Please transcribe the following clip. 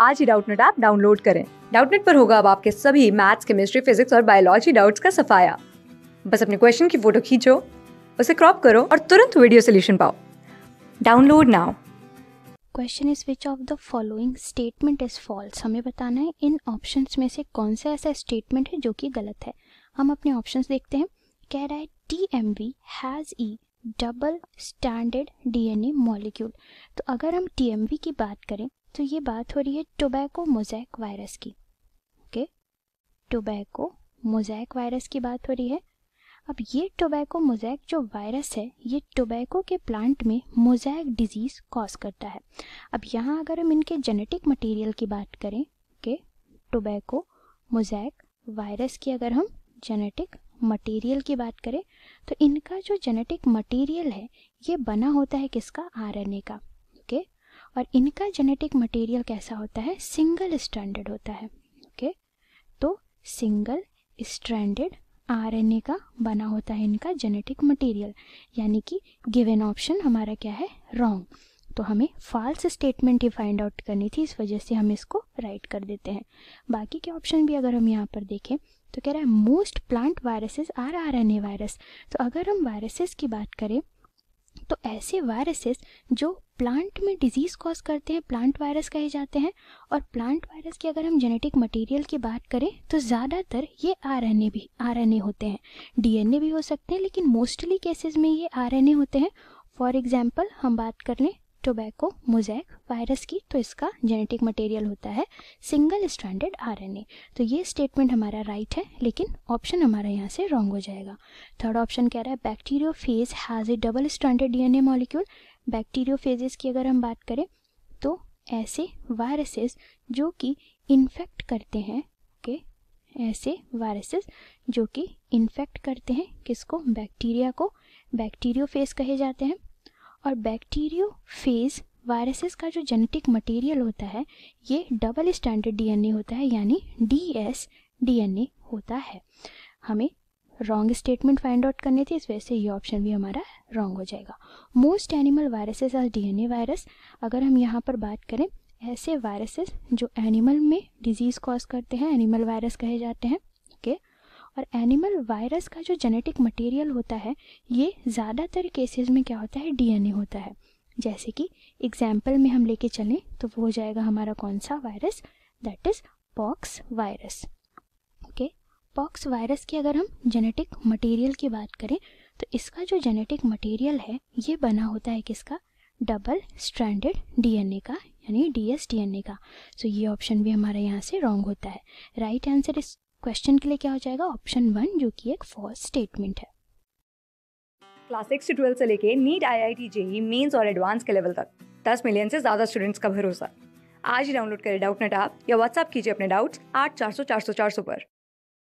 आज ही Doubtnut app download करें डाउटनेट पर होगा अब आपके सभी मैथ्स केमिस्ट्री फिजिक्स और बायोलॉजी डाउट्स का सफाया बस अपने क्वेश्चन की फोटो खींचो उसे क्रॉप करो और तुरंत वीडियो सोल्यूशन पाओ download now question is which of the following statement is false हमें बताना है इन ऑप्शन में से कौन सा ऐसा स्टेटमेंट है जो कि गलत है हम अपने ऑप्शन देखते हैं कह रहा है T M V has a double standard D N A molecule तो अगर हम टी एम वी की बात करें तो ये बात हो रही है टोबैको मोजैक वायरस की ओके टोबैको मोजैक वायरस की बात हो रही है अब ये टोबैको मोजैक जो वायरस है ये टोबैको के प्लांट में मोजैक डिजीज़ कॉज करता है अब यहाँ अगर हम इनके जेनेटिक मटेरियल की बात करें ओके टोबैको मोजैक वायरस की अगर हम जेनेटिक मटेरियल की बात करें तो इनका जो जेनेटिक मटेरियल है ये बना होता है किसका आरएनए का और इनका जेनेटिक मटेरियल कैसा होता है सिंगल स्टैंडर्ड होता है ओके तो सिंगल स्टैंडर्ड आरएनए का बना होता है इनका जेनेटिक मटेरियल यानी कि गिवन ऑप्शन हमारा क्या है रॉन्ग तो हमें फॉल्स स्टेटमेंट ही फाइंड आउट करनी थी इस वजह से हम इसको राइट कर देते हैं बाकी के ऑप्शन भी अगर हम यहाँ पर देखें तो कह रहा है most plant viruses are R N A virus तो अगर हम वायरसेस की बात करें तो ऐसे वायरसेस जो प्लांट में डिजीज़ कॉज करते हैं प्लांट वायरस कहे जाते हैं और प्लांट वायरस की अगर हम जेनेटिक मटेरियल की बात करें तो ज़्यादातर ये आरएनए भी आरएनए होते हैं डीएनए भी हो सकते हैं लेकिन मोस्टली केसेस में ये आरएनए होते हैं फॉर एग्जाम्पल हम बात कर लें टोबैको मोजैक वायरस की तो इसका जेनेटिक मटेरियल होता है सिंगल स्टैंडर्ड आरएनए तो ये स्टेटमेंट हमारा राइट है लेकिन ऑप्शन हमारा यहाँ से रॉन्ग हो जाएगा थर्ड ऑप्शन कह रहा है bacteriophage has a double standard DNA molecule bacteriophages की अगर हम बात करें तो ऐसे वायरसेस जो कि इन्फेक्ट करते हैं ओके ऐसे वायरसेस जो कि इन्फेक्ट करते हैं किसको बैक्टीरिया को बैक्टीरियो फेज कहे जाते हैं और बैक्टीरियोफेज वायरसेस का जो जेनेटिक मटेरियल होता है ये डबल स्टैंडर्ड डीएनए होता है यानी डी एस डीएनए होता है हमें रॉन्ग स्टेटमेंट फाइंड आउट करने थे इस वजह से ये ऑप्शन भी हमारा रॉन्ग हो जाएगा most animal viruses are DNA virus अगर हम यहाँ पर बात करें ऐसे वायरसेस जो एनिमल में डिजीज़ कॉज करते हैं एनिमल वायरस कहे जाते हैं और एनिमल वायरस का जो जेनेटिक मटेरियल होता है ये ज़्यादातर केसेस में क्या होता है डीएनए होता है जैसे कि एग्जाम्पल में हम लेके चलें तो वो हो जाएगा हमारा कौन सा virus that is pox virus okay pox virus की अगर हम जेनेटिक मटेरियल की बात करें तो इसका जो जेनेटिक मटेरियल है ये बना होता है किसका डबल स्ट्रैंडेड डीएनए का यानी डी एस का सो so, ये ऑप्शन भी हमारे यहाँ से रॉन्ग होता है राइट आंसर इस क्वेश्चन के लिए क्या हो जाएगा ऑप्शन वन जो कि एक फॉल्स स्टेटमेंट है क्लास सिक्स से ट्वेल्थ से लेके NEET I I T JEE mains और एडवांस के लेवल तक दस मिलियन से ज़्यादा स्टूडेंट्स का भरोसा आज ही डाउनलोड करें डाउट नेट आप या व्हाट्सअप कीजिए अपने डाउट्स आठ चार सौ चार सौ चार सौ पर